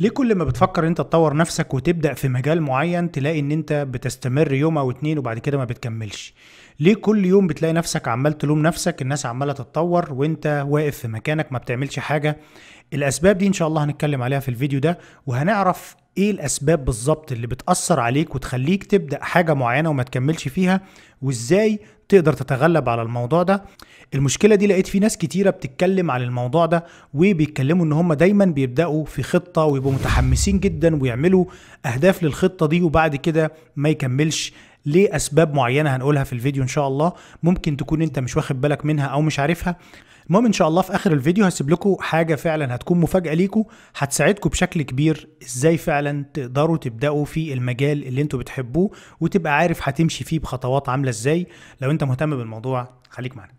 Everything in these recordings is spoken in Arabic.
ليه كل ما بتفكر انت تطور نفسك وتبدا في مجال معين تلاقي ان انت بتستمر يوم او اتنين وبعد كده ما بتكملش ليه كل يوم بتلاقي نفسك عمال تلوم نفسك الناس عماله تتطور وانت واقف في مكانك ما بتعملش حاجه الاسباب دي ان شاء الله هنتكلم عليها في الفيديو ده وهنعرف ايه الاسباب بالظبط اللي بتاثر عليك وتخليك تبدا حاجه معينه وما تكملش فيها وازاي تقدر تتغلب على الموضوع ده المشكله دي لقيت في ناس كتيره بتتكلم عن الموضوع ده وبيتكلموا ان هم دايما بيبداوا في خطه ويبقوا متحمسين جدا ويعملوا اهداف للخطه دي وبعد كده ما يكملش لاسباب معينه هنقولها في الفيديو ان شاء الله ممكن تكون انت مش واخد بالك منها او مش عارفها المهم ان شاء الله في اخر الفيديو هسيب لكم حاجه فعلا هتكون مفاجاه ليكم هتساعدكم بشكل كبير ازاي فعلا تقدروا تبداوا في المجال اللي انتوا بتحبوه وتبقى عارف هتمشي فيه بخطوات عامله ازاي لو انت مهتم بالموضوع خليك معانا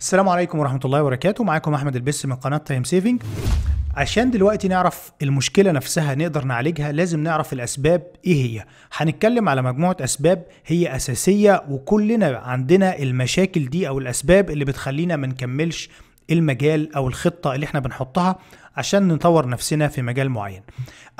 السلام عليكم ورحمه الله وبركاته معاكم احمد البس من قناه تايم سيفنج عشان دلوقتي نعرف المشكلة نفسها نقدر نعالجها لازم نعرف الأسباب إيه هي هنتكلم على مجموعة أسباب هي أساسية وكلنا عندنا المشاكل دي أو الأسباب اللي بتخلينا ما نكملش المجال أو الخطة اللي احنا بنحطها عشان نطور نفسنا في مجال معين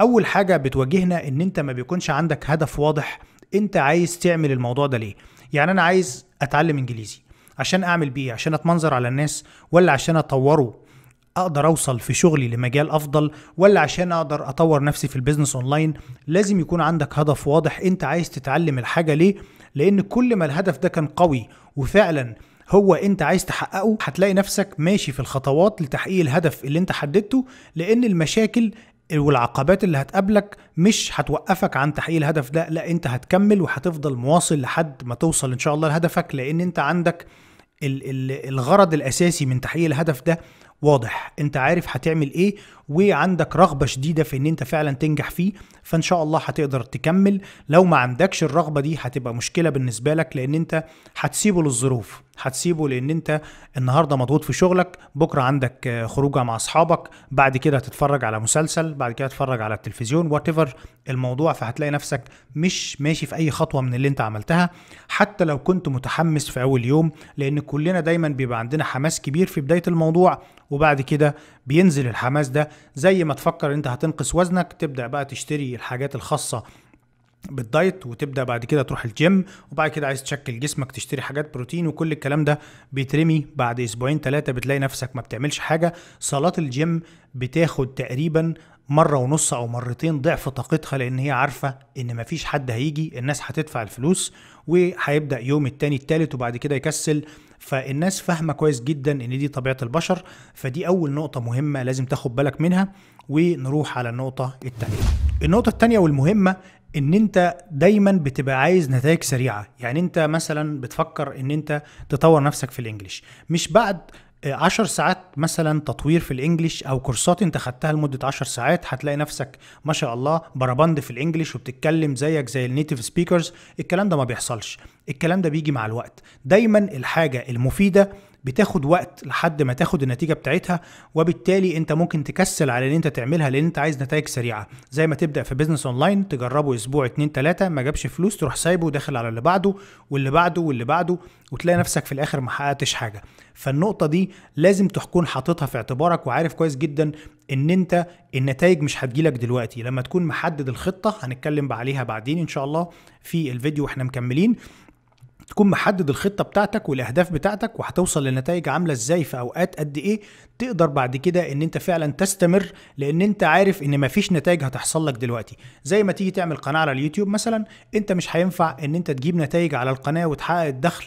أول حاجة بتواجهنا إن أنت ما بيكونش عندك هدف واضح أنت عايز تعمل الموضوع ده ليه يعني أنا عايز أتعلم إنجليزي عشان أعمل بيه عشان أتمنظر على الناس ولا عشان أطوره اقدر اوصل في شغلي لمجال افضل ولا عشان اقدر اطور نفسي في البيزنس اونلاين لازم يكون عندك هدف واضح انت عايز تتعلم الحاجه ليه لان كل ما الهدف ده كان قوي وفعلا هو انت عايز تحققه هتلاقي نفسك ماشي في الخطوات لتحقيق الهدف اللي انت حددته لان المشاكل والعقبات اللي هتقابلك مش هتوقفك عن تحقيق الهدف ده لا انت هتكمل وهتفضل مواصل لحد ما توصل ان شاء الله لهدفك لان انت عندك الغرض الاساسي من تحقيق الهدف ده واضح انت عارف هتعمل ايه وعندك رغبه شديده في ان انت فعلا تنجح فيه فان شاء الله هتقدر تكمل لو ما عندكش الرغبه دي هتبقى مشكله بالنسبه لك لان انت هتسيبه للظروف هتسيبه لان انت النهارده مضغوط في شغلك بكره عندك خروجه مع اصحابك بعد كده هتتفرج على مسلسل بعد كده هتتفرج على التلفزيون وات الموضوع فهتلاقي نفسك مش ماشي في اي خطوه من اللي انت عملتها حتى لو كنت متحمس في اول يوم لان كلنا دايما بيبقى عندنا حماس كبير في بدايه الموضوع وبعد كده بينزل الحماس ده زي ما تفكر انت هتنقص وزنك تبدا بقى تشتري الحاجات الخاصه بالدايت وتبدا بعد كده تروح الجيم وبعد كده عايز تشكل جسمك تشتري حاجات بروتين وكل الكلام ده بيترمي بعد اسبوعين ثلاثه بتلاقي نفسك ما بتعملش حاجه صالات الجيم بتاخد تقريبا مرة ونص أو مرتين ضعف طاقتها لأن هي عارفة إن مفيش حد هيجي الناس هتدفع الفلوس وهيبدأ يوم التاني التالت وبعد كده يكسل فالناس فاهمة كويس جدا إن دي طبيعة البشر فدي أول نقطة مهمة لازم تاخد بالك منها ونروح على النقطة التانية النقطة التانية والمهمة ان انت دايما بتبقى عايز نتائج سريعه يعني انت مثلا بتفكر ان انت تطور نفسك في الانجليش مش بعد عشر ساعات مثلا تطوير في الانجليش او كورسات انت خدتها لمده عشر ساعات هتلاقي نفسك ما شاء الله برابند في الانجليش وبتتكلم زيك زي النيتيف سبيكرز الكلام ده ما بيحصلش الكلام ده بيجي مع الوقت دايما الحاجه المفيده بتاخد وقت لحد ما تاخد النتيجه بتاعتها وبالتالي انت ممكن تكسل على ان انت تعملها لان انت عايز نتائج سريعه زي ما تبدا في بيزنس اونلاين تجربه اسبوع اتنين تلاته ما جابش فلوس تروح سايبه وداخل على اللي بعده واللي بعده واللي بعده وتلاقي نفسك في الاخر ما حققتش حاجه فالنقطه دي لازم تكون حاططها في اعتبارك وعارف كويس جدا ان انت النتائج مش هتجيلك دلوقتي لما تكون محدد الخطه هنتكلم عليها بعدين ان شاء الله في الفيديو واحنا مكملين تكون محدد الخطه بتاعتك والاهداف بتاعتك وهتوصل لنتائج عامله ازاي في اوقات قد ايه تقدر بعد كده ان انت فعلا تستمر لان انت عارف ان مفيش نتائج هتحصل لك دلوقتي زي ما تيجي تعمل قناه على اليوتيوب مثلا انت مش هينفع ان انت تجيب نتائج على القناه وتحقق الدخل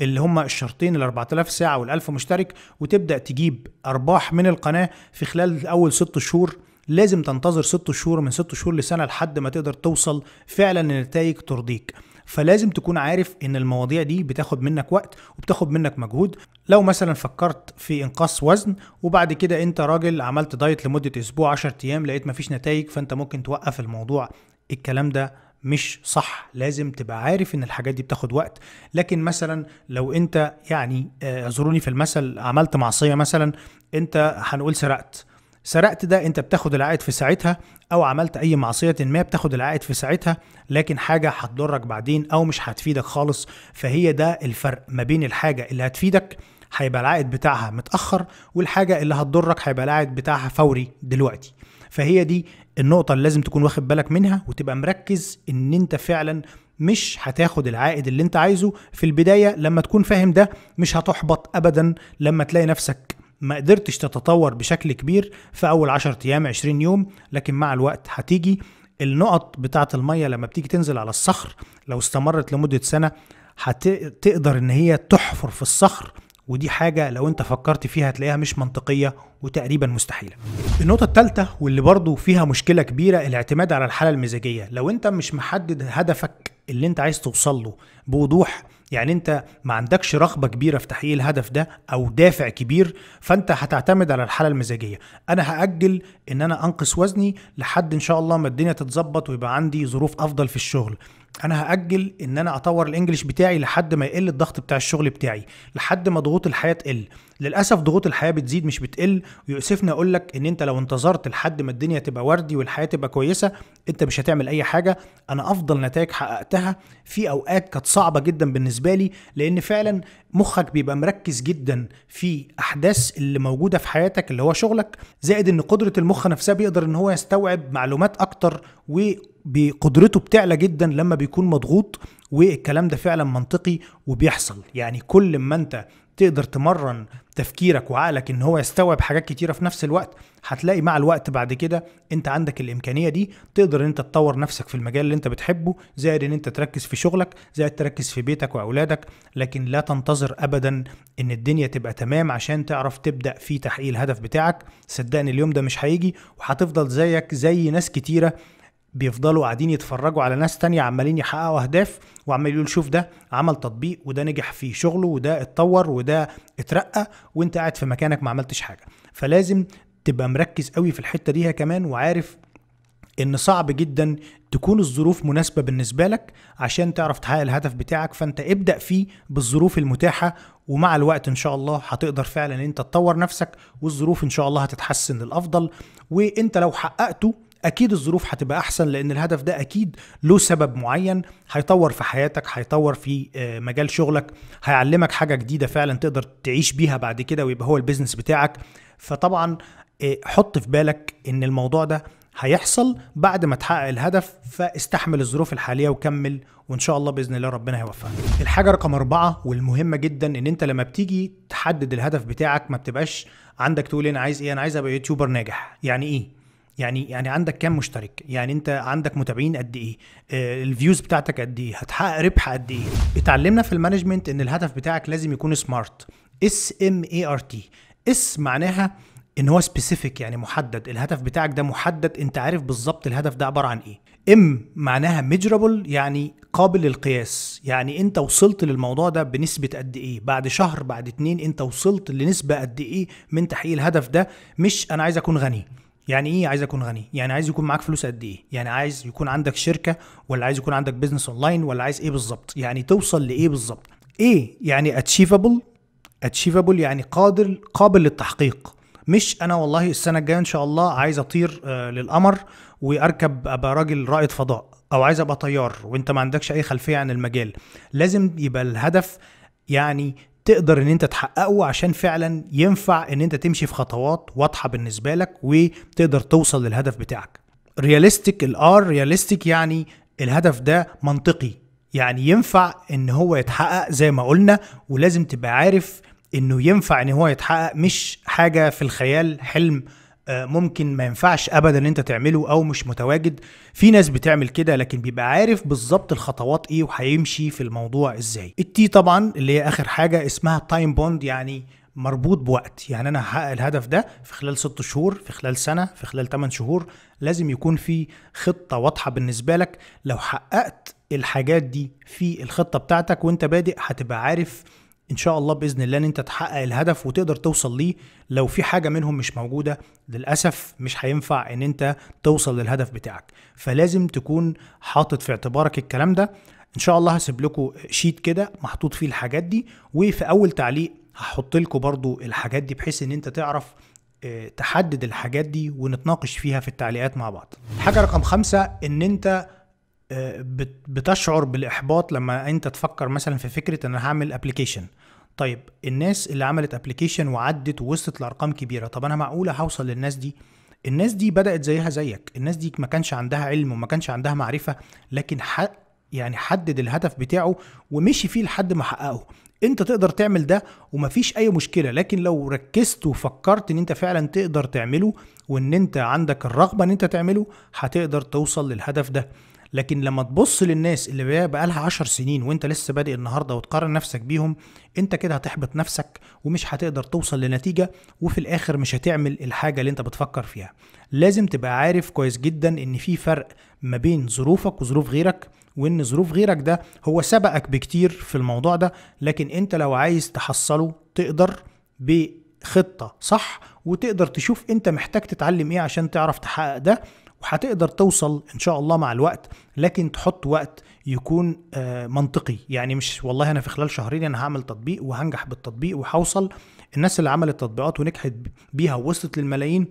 اللي هم الشرطين ال 4000 ساعه وال 1000 مشترك وتبدا تجيب ارباح من القناه في خلال اول ست شهور لازم تنتظر ست شهور من ست شهور لسنه لحد ما تقدر توصل فعلا لنتائج ترضيك فلازم تكون عارف ان المواضيع دي بتاخد منك وقت وبتاخد منك مجهود لو مثلا فكرت في انقاص وزن وبعد كده انت راجل عملت دايت لمده اسبوع 10 ايام لقيت مفيش نتائج فانت ممكن توقف الموضوع الكلام ده مش صح لازم تبقى عارف ان الحاجات دي بتاخد وقت لكن مثلا لو انت يعني اعذروني آه، في المثل عملت معصيه مثلا انت هنقول سرقت سرقت ده انت بتاخد العائد في ساعتها او عملت اي معصيه ما بتاخد العائد في ساعتها لكن حاجه هتضرك بعدين او مش هتفيدك خالص فهي ده الفرق ما بين الحاجه اللي هتفيدك هيبقى العائد بتاعها متاخر والحاجه اللي هتضرك هيبقى العائد بتاعها فوري دلوقتي فهي دي النقطه اللي لازم تكون واخد بالك منها وتبقى مركز ان انت فعلا مش هتاخد العائد اللي انت عايزه في البداية لما تكون فاهم ده مش هتحبط ابدا لما تلاقي نفسك ما قدرتش تتطور بشكل كبير في اول 10 ايام 20 يوم لكن مع الوقت هتيجي النقط بتاعه الميه لما بتيجي تنزل على الصخر لو استمرت لمده سنه هتقدر ان هي تحفر في الصخر ودي حاجه لو انت فكرت فيها هتلاقيها مش منطقيه وتقريبا مستحيله. النقطه الثالثه واللي برضو فيها مشكله كبيره الاعتماد على الحاله المزاجيه، لو انت مش محدد هدفك اللي انت عايز توصل له بوضوح يعني انت ما عندكش رغبه كبيره في تحقيق الهدف ده او دافع كبير فانت هتعتمد على الحاله المزاجيه انا هاجل ان انا انقص وزني لحد ان شاء الله ما الدنيا تتظبط ويبقى عندي ظروف افضل في الشغل انا هاجل ان انا اطور الانجليش بتاعي لحد ما يقل الضغط بتاع الشغل بتاعي لحد ما ضغوط الحياه تقل للاسف ضغوط الحياه بتزيد مش بتقل ويؤسفني اقول لك ان انت لو انتظرت لحد ما الدنيا تبقى وردي والحياه تبقى كويسه انت مش هتعمل اي حاجه انا افضل نتائج حققتها في اوقات كانت صعبه جدا بالنسبه لي لان فعلا مخك بيبقى مركز جدا في احداث اللي موجوده في حياتك اللي هو شغلك زائد ان قدره المخ نفسها بيقدر ان هو يستوعب معلومات اكتر وقدرته بتعلى جدا لما بيكون مضغوط والكلام ده فعلا منطقي وبيحصل يعني كل ما انت تقدر تمرن تفكيرك وعقلك ان هو يستوعب حاجات كتيره في نفس الوقت هتلاقي مع الوقت بعد كده انت عندك الامكانيه دي تقدر ان انت تطور نفسك في المجال اللي انت بتحبه زائد ان انت تركز في شغلك زائد تركز في بيتك واولادك لكن لا تنتظر ابدا ان الدنيا تبقى تمام عشان تعرف تبدا في تحقيق الهدف بتاعك صدقني اليوم ده مش هيجي وهتفضل زيك زي ناس كتيره بيفضلوا قاعدين يتفرجوا على ناس تانية عمالين يحققوا أهداف وعمال يقول شوف ده عمل تطبيق وده نجح في شغله وده اتطور وده اترقى وانت قاعد في مكانك ما عملتش حاجة فلازم تبقى مركز قوي في الحتة دي كمان وعارف ان صعب جدا تكون الظروف مناسبة بالنسبة لك عشان تعرف تحقق الهدف بتاعك فانت ابدأ فيه بالظروف المتاحة ومع الوقت ان شاء الله هتقدر فعلا انت تطور نفسك والظروف ان شاء الله هتتحسن للافضل وانت لو حققته اكيد الظروف هتبقى احسن لان الهدف ده اكيد له سبب معين هيطور في حياتك هيطور في آه، مجال شغلك هيعلمك حاجه جديده فعلا تقدر تعيش بيها بعد كده ويبقى هو البيزنس بتاعك فطبعا آه، حط في بالك ان الموضوع ده هيحصل بعد ما تحقق الهدف فاستحمل الظروف الحاليه وكمل وان شاء الله باذن الله ربنا هيوفقك. الحاجه رقم أربعة والمهمه جدا ان انت لما بتيجي تحدد الهدف بتاعك ما بتبقاش عندك تقول انا عايز ايه؟ انا عايز ابقى يوتيوبر ناجح، يعني ايه؟ يعني يعني عندك كام مشترك يعني انت عندك متابعين قد ايه آه، الفيوز بتاعتك قد ايه هتحقق ربح قد ايه اتعلمنا في المانجمنت ان الهدف بتاعك لازم يكون سمارت اس ام اي ار تي اس معناها ان هو سبيسيفيك يعني محدد الهدف بتاعك ده محدد انت عارف بالظبط الهدف ده عباره عن ايه ام معناها ميجرابل يعني قابل للقياس يعني انت وصلت للموضوع ده بنسبه قد ايه بعد شهر بعد اتنين انت وصلت لنسبه قد ايه من تحقيق الهدف ده مش انا عايز اكون غني يعني ايه عايز اكون غني يعني عايز يكون معاك فلوس قد ايه يعني عايز يكون عندك شركه ولا عايز يكون عندك بزنس اونلاين ولا عايز ايه بالظبط يعني توصل لايه بالظبط ايه يعني اتشيفبل اتشيفبل يعني قادر قابل للتحقيق مش انا والله السنه الجايه ان شاء الله عايز اطير آه، للقمر واركب ابقى راجل رائد فضاء او عايز ابقى طيار وانت ما عندكش اي خلفيه عن المجال لازم يبقى الهدف يعني تقدر ان انت تحققه عشان فعلا ينفع ان انت تمشي في خطوات واضحه بالنسبه لك وتقدر توصل للهدف بتاعك رياليستيك الار رياليستيك يعني الهدف ده منطقي يعني ينفع ان هو يتحقق زي ما قلنا ولازم تبقى عارف انه ينفع ان هو يتحقق مش حاجه في الخيال حلم آه، ممكن ما ينفعش ابدا ان انت تعمله او مش متواجد في ناس بتعمل كده لكن بيبقى عارف بالظبط الخطوات ايه وهيمشي في الموضوع ازاي التي طبعا اللي هي اخر حاجه اسمها تايم بوند يعني مربوط بوقت يعني انا هحقق الهدف ده في خلال ست شهور في خلال سنه في خلال 8 شهور لازم يكون في خطه واضحه بالنسبه لك لو حققت الحاجات دي في الخطه بتاعتك وانت بادئ هتبقى عارف ان شاء الله باذن الله ان انت تحقق الهدف وتقدر توصل ليه لو في حاجه منهم مش موجوده للاسف مش هينفع ان انت توصل للهدف بتاعك فلازم تكون حاطط في اعتبارك الكلام ده ان شاء الله هسيب لكم شيت كده محطوط فيه الحاجات دي وفي اول تعليق هحط لكم برضو الحاجات دي بحيث ان انت تعرف آه، تحدد الحاجات دي ونتناقش فيها في التعليقات مع بعض الحاجه رقم خمسة ان انت بتشعر بالاحباط لما انت تفكر مثلا في فكره انا هعمل ابلكيشن طيب الناس اللي عملت ابلكيشن وعدت ووصلت لارقام كبيره طب انا معقوله هوصل للناس دي الناس دي بدات زيها زيك الناس دي ما كانش عندها علم وما كانش عندها معرفه لكن حق يعني حدد الهدف بتاعه ومشي فيه لحد ما حققه انت تقدر تعمل ده ومفيش اي مشكله لكن لو ركزت وفكرت ان انت فعلا تقدر تعمله وان انت عندك الرغبه ان انت تعمله هتقدر توصل للهدف ده لكن لما تبص للناس اللي بقى لها 10 سنين وانت لسه بادئ النهارده وتقارن نفسك بيهم انت كده هتحبط نفسك ومش هتقدر توصل لنتيجه وفي الاخر مش هتعمل الحاجه اللي انت بتفكر فيها لازم تبقى عارف كويس جدا ان في فرق ما بين ظروفك وظروف غيرك وان ظروف غيرك ده هو سبقك بكتير في الموضوع ده لكن انت لو عايز تحصله تقدر بخطه صح وتقدر تشوف انت محتاج تتعلم ايه عشان تعرف تحقق ده وهتقدر توصل ان شاء الله مع الوقت لكن تحط وقت يكون آه، منطقي يعني مش والله انا في خلال شهرين انا هعمل تطبيق وهنجح بالتطبيق وهوصل الناس اللي عملت تطبيقات ونجحت بيها ووصلت للملايين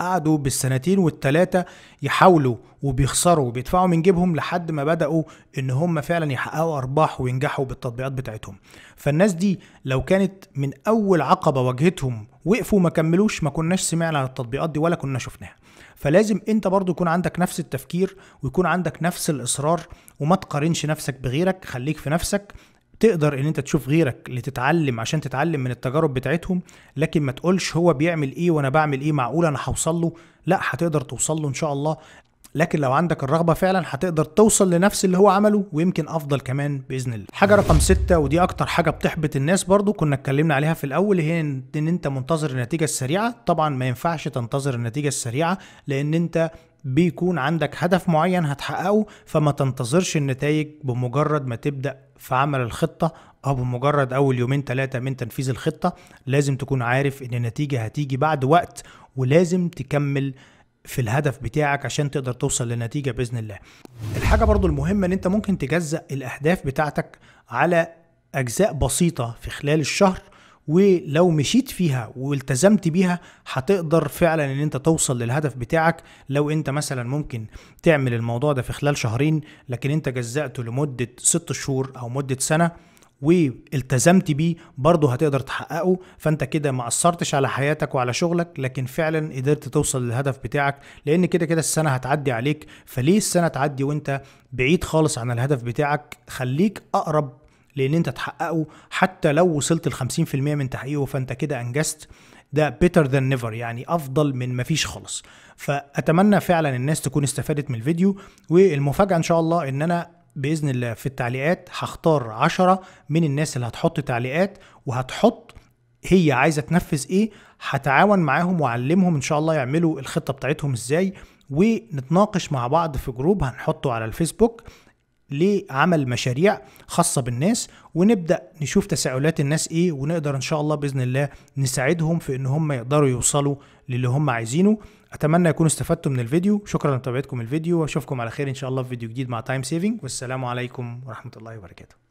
قعدوا بالسنتين والتلاتة يحاولوا وبيخسروا وبيدفعوا من جيبهم لحد ما بدأوا ان هم فعلا يحققوا ارباح وينجحوا بالتطبيقات بتاعتهم فالناس دي لو كانت من اول عقبة واجهتهم وقفوا ما كملوش ما كناش سمعنا عن التطبيقات دي ولا كنا شفناها فلازم انت برضو يكون عندك نفس التفكير ويكون عندك نفس الاصرار وما تقارنش نفسك بغيرك خليك في نفسك تقدر ان انت تشوف غيرك لتتعلم عشان تتعلم من التجارب بتاعتهم لكن ما تقولش هو بيعمل ايه وانا بعمل ايه معقول انا هوصل له لا هتقدر توصل له ان شاء الله لكن لو عندك الرغبه فعلا هتقدر توصل لنفس اللي هو عمله ويمكن افضل كمان باذن الله حاجه رقم ستة ودي اكتر حاجه بتحبط الناس برضو كنا اتكلمنا عليها في الاول هي ان انت منتظر النتيجه السريعه طبعا ما ينفعش تنتظر النتيجه السريعه لان انت بيكون عندك هدف معين هتحققه فما تنتظرش النتائج بمجرد ما تبدأ في عمل الخطة أو بمجرد أول يومين ثلاثة من تنفيذ الخطة لازم تكون عارف إن النتيجة هتيجي بعد وقت ولازم تكمل في الهدف بتاعك عشان تقدر توصل لنتيجه باذن الله. الحاجه برضو المهمه ان انت ممكن تجزأ الاهداف بتاعتك على اجزاء بسيطه في خلال الشهر ولو مشيت فيها والتزمت بيها هتقدر فعلا ان انت توصل للهدف بتاعك لو انت مثلا ممكن تعمل الموضوع ده في خلال شهرين لكن انت جزأته لمدة ست شهور او مدة سنة والتزمت بيه برضه هتقدر تحققه فانت كده ما قصرتش على حياتك وعلى شغلك لكن فعلا قدرت توصل للهدف بتاعك لان كده كده السنه هتعدي عليك فليه السنه تعدي وانت بعيد خالص عن الهدف بتاعك خليك اقرب لان انت تحققه حتى لو وصلت ل 50% من تحقيقه فانت كده انجزت ده بيتر ذان نيفر يعني افضل من مفيش خالص فاتمنى فعلا الناس تكون استفادت من الفيديو والمفاجاه ان شاء الله ان انا باذن الله في التعليقات هختار عشرة من الناس اللي هتحط تعليقات وهتحط هي عايزه تنفذ ايه هتعاون معاهم واعلمهم ان شاء الله يعملوا الخطه بتاعتهم ازاي ونتناقش مع بعض في جروب هنحطه على الفيسبوك لعمل مشاريع خاصه بالناس ونبدا نشوف تساؤلات الناس ايه ونقدر ان شاء الله باذن الله نساعدهم في ان هم يقدروا يوصلوا للي هم عايزينه اتمنى يكونوا استفدتوا من الفيديو شكرا لمتابعتكم الفيديو واشوفكم على خير ان شاء الله في فيديو جديد مع تايم سيفينج والسلام عليكم ورحمه الله وبركاته